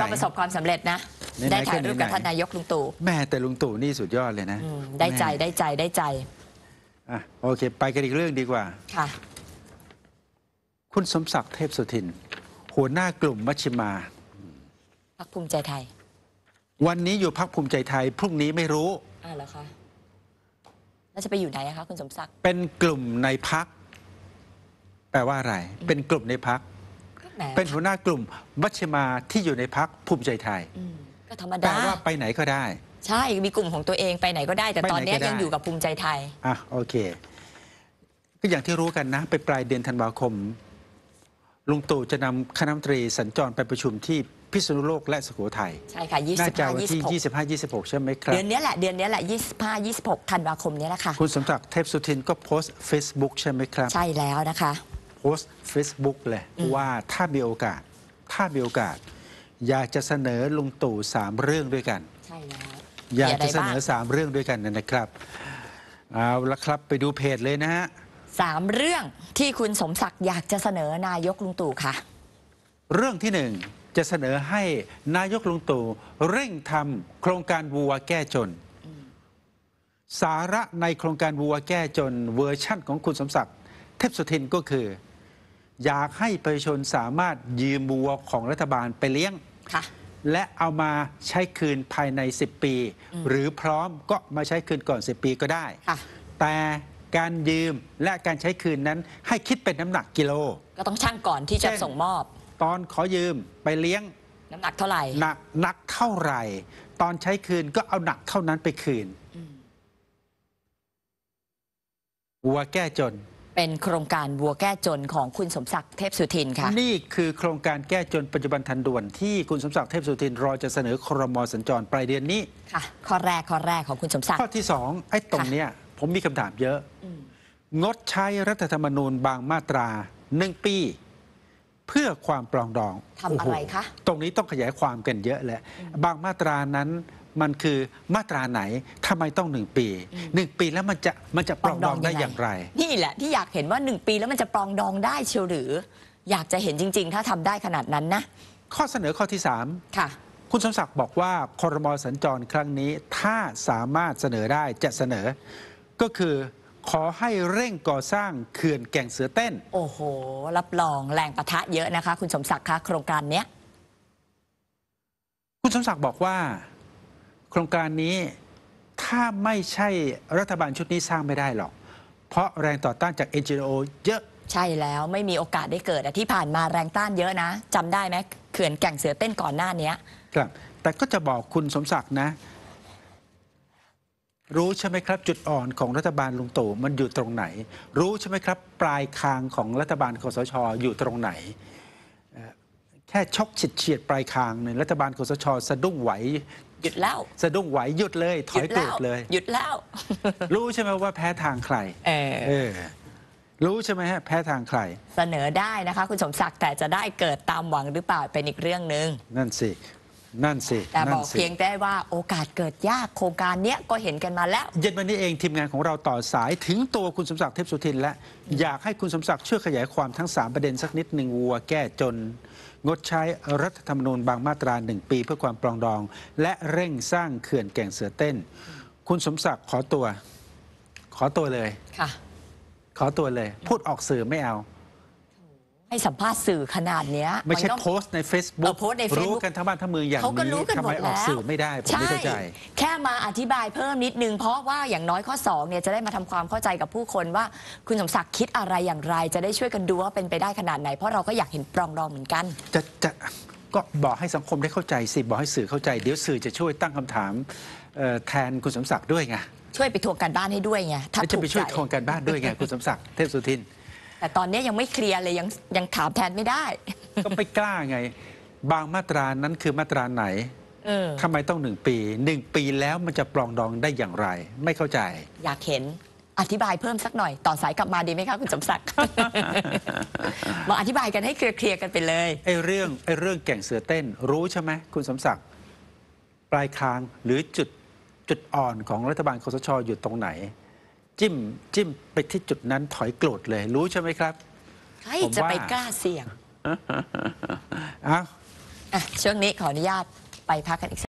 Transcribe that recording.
ก็ประสบความสำเร็จนะ ได้ถ่ายรูปกับท่านนายกลุงตู่แม่แต่ลุงตู่นี่สุดยอดเลยนะได้ใจได้ใจ ได้ใจอ่ะโอเค ไปกันอีกเรื่องดีกว่า ค่ะคุณสมศักดิ์เทพสุทิน หัวหน้ากลุ่มมัชชิมาพักภูมิใจไทย วันนี้อยู่พักภูมิใจไทยพรุ่งนี้ไม่รู้อ่าเหรอคะแล้วจะไปอยู่ไหนคะคุณสมศักดิ์เป็นกลุ่มในพักแปลว่าอะไรเป็นกลุ่มในพักเป็นหัวหน้ากลุ่มมัชมาที่อยู่ในพักภูมิใจไทยก็ธรรมแปลว่าไปไหนก็ได้ ใช่ มีกลุ่มของตัวเองไปไหนก็ได้ แต่ตอนนี้ยังอยู่กับภูมิใจไทย อ่ะ โอเค ก็อย่างที่รู้กันนะไปปลายเดือนธันวาคมลุงตู่จะนำคณะรัฐมนตรีสัญจรไปประชุมที่พิษณุโลกและสุโขทัยใช่ค่ะน่าจะวัน25ที่26 25-26 ใช่ไหมครับเดือนนี้แหละเดือนนี้แหละ 25 26 ธันวาคมนี้แหละค่ะคุณสมศักดิ์เทพสุทินก็โพสต์ Facebook ใช่ไหมครับใช่แล้วนะคะพสต์ Facebook เลยว่าถ้ามีโอกาส ถ้ามีโอกาส อยากจะเสนอลุงตู่สามเรื่องด้วยกันใช่แล้วอยากจะเสนอสามเรื่องด้วยกันนะครับเอาละครับไปดูเพจเลยนะฮะสามเรื่องที่คุณสมศักดิ์อยากจะเสนอนายกลุงตู่ค่ะเรื่องที่หนึ่งจะเสนอให้นายกลุงตู่เร่งทำโครงการวัวแก้จน สาระในโครงการวัวแก้จน เวอร์ชั่นของคุณสมศักดิ์เทพสุทินก็คืออยากให้ประชาชนสามารถยืมบัวของรัฐบาลไปเลี้ยงและเอามาใช้คืนภายใน 10 ปี หรือพร้อมก็มาใช้คืนก่อน 10 ปีก็ได้ แต่การยืมและการใช้คืนนั้น ให้คิดเป็นน้ำหนักกิโล ก็ต้องช่างก่อนที่จะส่งมอบ ตอนขอยืมไปเลี้ยงน้ำหนักเท่าไหร่หนักหนักเท่าไหร่ ตอนใช้คืนก็เอาหนักเท่านั้นไปคืนวัวแก้จนเป็นโครงการวัวแก้จนของคุณสมศักดิ์เทพสุทินค่ะนี่คือโครงการแก้จนปัจจุบันทันด่วนที่คุณสมศักดิ์เทพสุทินรอจะเสนอครมสัญจร ปลายเดือนนี้ ค่ะข้อแรกข้อแรกของคุณสมศักดิ์ข้อที่สองไอ้ตรงเนี้ย ผมมีคำถามเยอะ งดใช้รัฐธรรมนูญบางมาตราหนึ่งปี เพื่อความปลองดองทำอะไรคะ ตรงนี้ต้องขยายความกันเยอะแหละบางมาตรานั้นมันคือมาตราไหนทำไมต้องหนึ่งปี หนึ่งปีแล้วมันจะมันจะปรองดองได้อย่างไร นี่แหละที่อยากเห็นว่าหนึ่งปีแล้วมันจะปรองดองได้เชียวหรือ อยากจะเห็นจริงๆ ถ้าทำได้ขนาดนั้นนะ ข้อเสนอข้อที่สามค่ะ คุณสมศักดิ์บอกว่าคอรมอสัญจรครั้งนี้ถ้าสามารถเสนอได้จะเสนอ ก็คือขอให้เร่งก่อสร้างเขื่อนแก่งเสือเต้น โอ้โห รับรองแรงประทะเยอะนะคะ คุณสมศักดิ์คะโครงการเนี้ย คุณสมศักดิ์บอกว่าโครงการนี้ถ้าไม่ใช่รัฐบาลชุดนี้สร้างไม่ได้หรอก เพราะแรงต่อต้านจาก NGO เยอะใช่แล้วไม่มีโอกาสได้เกิดที่ผ่านมาแรงต้านเยอะนะจำได้ไหมเขื่อนแก่งเสือเต้นก่อนหน้านี้ครับแต่ก็จะบอกคุณสมศักดิ์นะ รู้ใช่ไหมครับจุดอ่อนของรัฐบาลลุงตู่มันอยู่ตรงไหน รู้ใช่ไหมครับ ปลายคางของรัฐบาลคสช อยู่ตรงไหนแค่ชกเฉียดเฉียดปลายคางในรัฐบาลคสชสะดุ้งไหวหยุดเล่าสะดุ้งไหวหยุดเลยถอยกลับเลย หยุดเล่ารู้ใช่ไหมว่าแพ้ทางใครเออ รู้ใช่ไหมฮะแพ้ทางใคร เสนอได้นะคะ คุณสมศักดิ์แต่จะได้เกิดตามหวังหรือเปล่าเป็นอีกเรื่องหนึ่งนั่นสิ นั่นสิแต่บอกเพียงได้ว่าโอกาสเกิดยากโครงการเนี้ยก็เห็นกันมาแล้ว เย็นวันนี้เองทีมงานของเราต่อสายถึงตัวคุณสมศักดิ์เทพสุทินและอยากให้คุณสมศักดิ์ช่วยขยายความทั้ง 3 ประเด็นสักนิดหนึ่งวัวแก้จนงดใช้รัฐธรรมนูญบางมาตราหนึ่งปีเพื่อความปรองดอง และเร่งสร้างเขื่อนแก่งเสือเต้น คุณสมศักดิ์ขอตัว ขอตัวเลยค่ะขอตัวเลย พูดออกสื่อไม่เอาให้สัมภาษณ์สื่อขนาดนี้ไม่ใช่โพสต์ในเฟซบุ๊กรู้กันทั้งบ้านทั้งเมืองอย่างนี้ทำไมออกสื่อไม่ได้ผมไม่เข้าใจแค่มาอธิบายเพิ่มนิดนึง เพราะว่าอย่างน้อยข้อ2เนี่ยจะได้มาทำความเข้าใจกับผู้คนว่าคุณสมศักดิ์คิดอะไรอย่างไร จะได้ช่วยกันดูว่าเป็นไปได้ขนาดไหนเพราะเราก็อยากเห็นปรองดองเหมือนกันจะจะก็บอกให้สังคมได้เข้าใจสิบอกให้สื่อเข้าใจเดี๋ยวสื่อจะช่วยตั้งคำถามแทนคุณสมศักดิ์ด้วยไงช่วยไปทวงการบ้านให้ด้วยไงถ้าจะไปช่วยทวงการบ้านด้วยไงคุณสมศักดิ์เทพสุทินแต่ตอนนี้ยังไม่เคลียร์เลยยังยังถามแทนไม่ได้ ก็ไม่กล้าไง บางมาตรานั้นคือมาตราไหนออทำไมต้องหนึ่งปีหนึ่งปีแล้วมันจะปลองดองได้อย่างไร ไม่เข้าใจ อยากเห็นอธิบายเพิ่มสักหน่อยต่อสายกลับมาดีไหมคะคุณสมศักดิ์มาอธิบายกันให้เคลียร์ๆกันไปเลยไอ้เรื่องไอ้เรื่องแก่งเสือเต้น รู้ใช่ไหมคุณสมศักดิ์ปลายคางหรือจุดจุดอ่อนของรัฐบาลคอสชอยู่ตรงไหนจิ้ม จิ้มไปที่จุดนั้นถอยโกรธเลยรู้ใช่ไหมครับใครผมจะว่าไปกล้าเสี่ยงอ้า่ะช่วงนี้ขออนุญาตไปพักกันอีกสัก